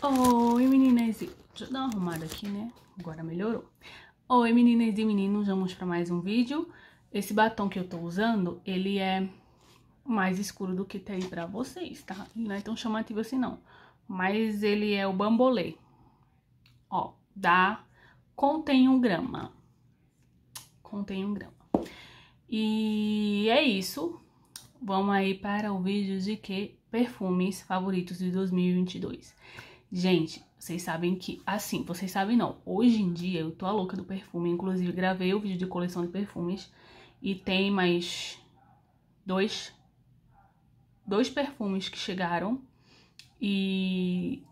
Oi meninas e... Deixa eu dar uma arrumada aqui, né? Agora melhorou. Oi meninas e meninos, vamos para mais um vídeo. Esse batom que eu tô usando, ele é mais escuro do que tem aí pra vocês, tá? não é tão chamativo assim não. Mas ele é o bambolê. Ó, dá... Contém um grama. Contém um grama. E é isso. Vamos aí para o vídeo de que perfumes favoritos de 2022. Gente, vocês sabem que, assim, vocês sabem não, hoje em dia eu tô a louca do perfume, inclusive gravei o vídeo de coleção de perfumes e tem mais dois, dois perfumes que chegaram e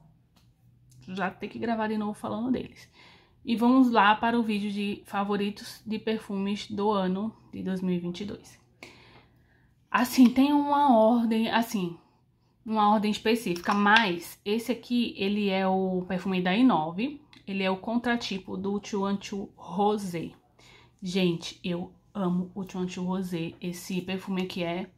já tem que gravar de novo falando deles. E vamos lá para o vídeo de favoritos de perfumes do ano de 2022. Assim, tem uma ordem, assim, uma ordem específica, mas esse aqui, ele é o perfume da Inove, ele é o contratipo do Chuanchu Rosé. Gente, eu amo o Chuanchu Rosé, esse perfume aqui é,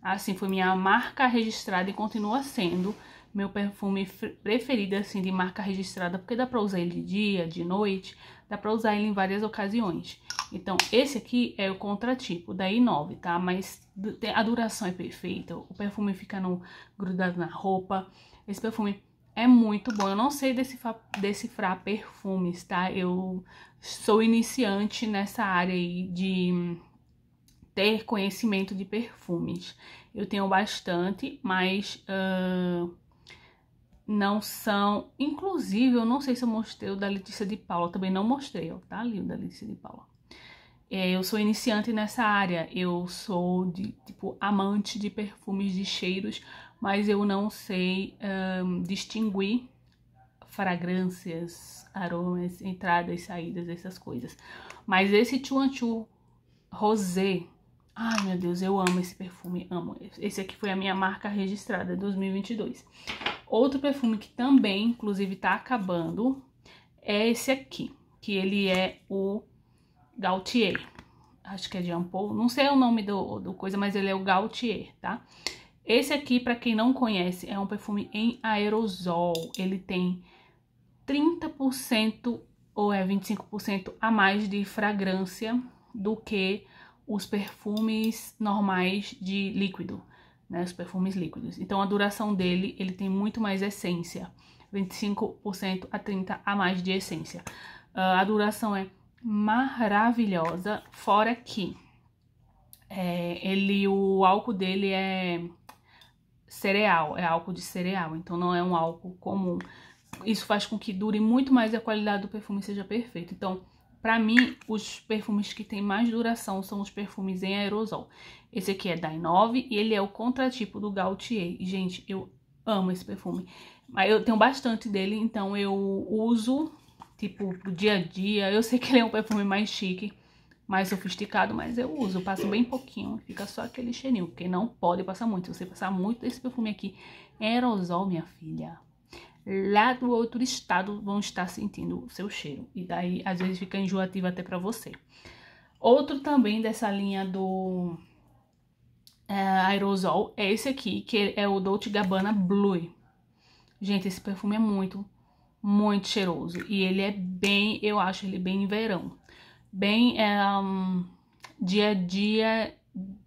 assim, foi minha marca registrada e continua sendo meu perfume preferido, assim, de marca registrada, porque dá pra usar ele de dia, de noite, Dá pra usar ele em várias ocasiões. Então, esse aqui é o contratipo da I9, tá? Mas a duração é perfeita, o perfume fica no, grudado na roupa. Esse perfume é muito bom. Eu não sei decifrar, decifrar perfumes, tá? Eu sou iniciante nessa área aí de ter conhecimento de perfumes. Eu tenho bastante, mas... Uh não são. Inclusive, eu não sei se eu mostrei o da Letícia de Paula, também não mostrei, ó, tá ali o da Letícia de Paula. É, eu sou iniciante nessa área, eu sou de tipo amante de perfumes de cheiros, mas eu não sei um, distinguir fragrâncias, aromas, entradas, saídas, essas coisas. Mas esse Chuanchu Rosé, ai meu Deus, eu amo esse perfume, amo. Esse aqui foi a minha marca registrada 2022. Outro perfume que também, inclusive, tá acabando é esse aqui, que ele é o Gaultier. Acho que é Jean Paul, não sei o nome do, do coisa, mas ele é o Gaultier, tá? Esse aqui, para quem não conhece, é um perfume em aerosol. Ele tem 30% ou é 25% a mais de fragrância do que os perfumes normais de líquido né, os perfumes líquidos. Então a duração dele, ele tem muito mais essência, 25% a 30 a mais de essência. Uh, a duração é maravilhosa, fora que é, ele, o álcool dele é cereal, é álcool de cereal, então não é um álcool comum. Isso faz com que dure muito mais e a qualidade do perfume seja perfeita. Então, para mim, os perfumes que têm mais duração são os perfumes em aerosol. Esse aqui é da 9 e ele é o contratipo do Gaultier. Gente, eu amo esse perfume. Mas eu tenho bastante dele, então eu uso, tipo, pro dia a dia. Eu sei que ele é um perfume mais chique, mais sofisticado, mas eu uso. Eu passo bem pouquinho, fica só aquele cheirinho, porque não pode passar muito. Se você passar muito esse perfume aqui, é aerosol, minha filha, lá do outro estado vão estar sentindo o seu cheiro. E daí, às vezes, fica enjoativo até para você. Outro também dessa linha do é, aerosol é esse aqui, que é o Dolce Gabbana Blue. Gente, esse perfume é muito, muito cheiroso. E ele é bem, eu acho ele bem verão. Bem é, um, dia a dia,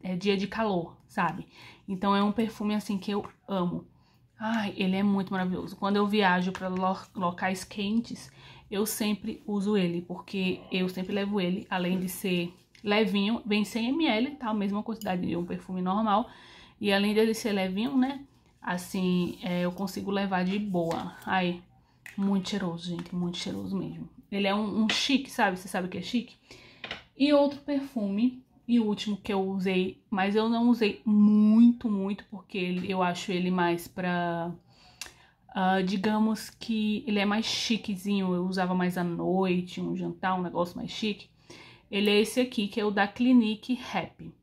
é dia de calor, sabe? Então é um perfume assim que eu amo. Ai, ele é muito maravilhoso. Quando eu viajo para locais quentes, eu sempre uso ele, porque eu sempre levo ele, além de ser levinho, vem 100 ml, tá? A mesma quantidade de um perfume normal. E além dele ser levinho, né? Assim, é, eu consigo levar de boa. Ai, muito cheiroso, gente, muito cheiroso mesmo. Ele é um, um chique, sabe? Você sabe o que é chique? E outro perfume, e o último que eu usei, mas eu não usei muito muito, muito, porque eu acho ele mais pra. Uh, digamos que ele é mais chiquezinho, eu usava mais à noite, um jantar, um negócio mais chique. Ele é esse aqui, que é o da Clinique Happy. Uh,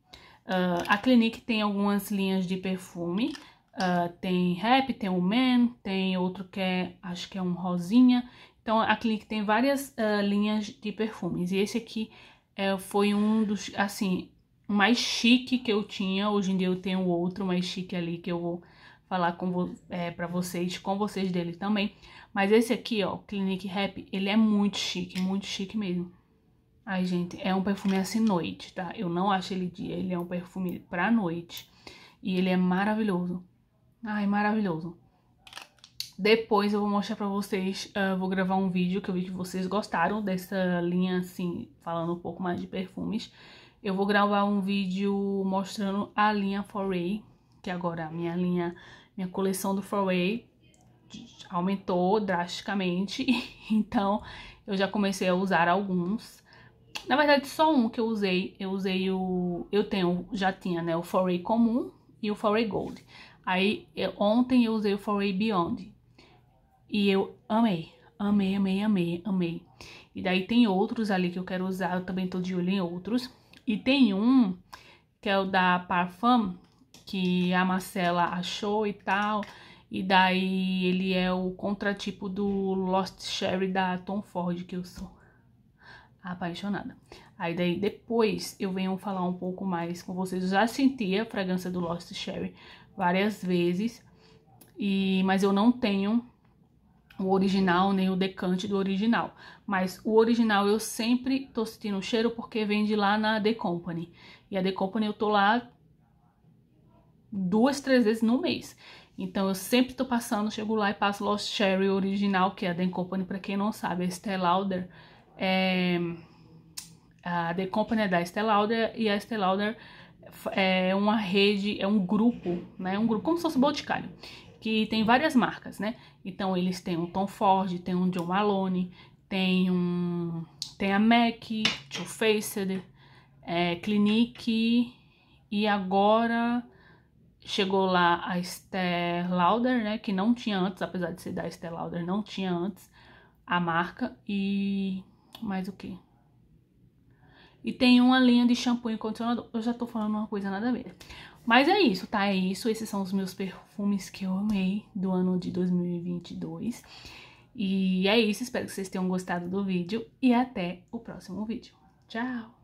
ah, a Clinique tem algumas linhas de perfume, uh, tem Happy, tem o Man, tem outro que é, acho que é um rosinha. Então, a Clinique tem várias linhas de perfumes, e esse aqui eh, foi um dos, assim, mais chique que eu tinha. Hoje em dia eu tenho outro mais chique ali que eu vou falar com é, para vocês, com vocês dele também. Mas esse aqui, ó, Clinique Rap, ele é muito chique, muito chique mesmo. Ai, gente, é um perfume assim noite, tá? Eu não acho ele dia, ele é um perfume pra noite. E ele é maravilhoso. Ai, maravilhoso. Depois eu vou mostrar pra vocês, uh, vou gravar um vídeo que eu vi que vocês gostaram dessa linha, assim, falando um pouco mais de perfumes. Eu vou gravar um vídeo mostrando a linha Foray, que agora a minha linha, minha coleção do Foray aumentou drasticamente, então eu já comecei a usar alguns. Na verdade, só um que eu usei, eu usei o, eu tenho, já tinha, né, o Foray comum e o Foray Gold. Aí eu, ontem eu usei o Foray Beyond e eu amei, amei, amei, amei, amei. E daí tem outros ali que eu quero usar, eu também tô de olho em outros. E tem um, que é o da Parfum, que a Marcela achou e tal. E daí ele é o contratipo do Lost Sherry da Tom Ford, que eu sou apaixonada. Aí daí depois eu venho falar um pouco mais com vocês. Eu já senti a fragrância do Lost Sherry várias vezes, e mas eu não tenho o original, nem o decante do original. Mas o original eu sempre tô sentindo o cheiro porque vende lá na The Company. E a The Company eu tô lá duas, três vezes no mês. Então eu sempre tô passando, chego lá e passo Lost Sherry original, que é a The Company, pra quem não sabe, a Estée É... A The Company é da Estée e a Estée é uma rede, é um grupo, né? Um grupo, como se fosse Boticário que tem várias marcas, né? Então eles têm um Tom Ford, tem um John Malone, tem um tem a MAC, Too Faced, é, Clinique e agora chegou lá a Estée Lauder, né? Que não tinha antes, apesar de ser da Estée Lauder, não tinha antes a marca e mais o que? E tem uma linha de shampoo e condicionador. Eu já tô falando uma coisa nada a ver. Mas é isso, tá? É isso. Esses são os meus perfumes que eu amei do ano de 2022. E é isso. Espero que vocês tenham gostado do vídeo. E até o próximo vídeo. Tchau!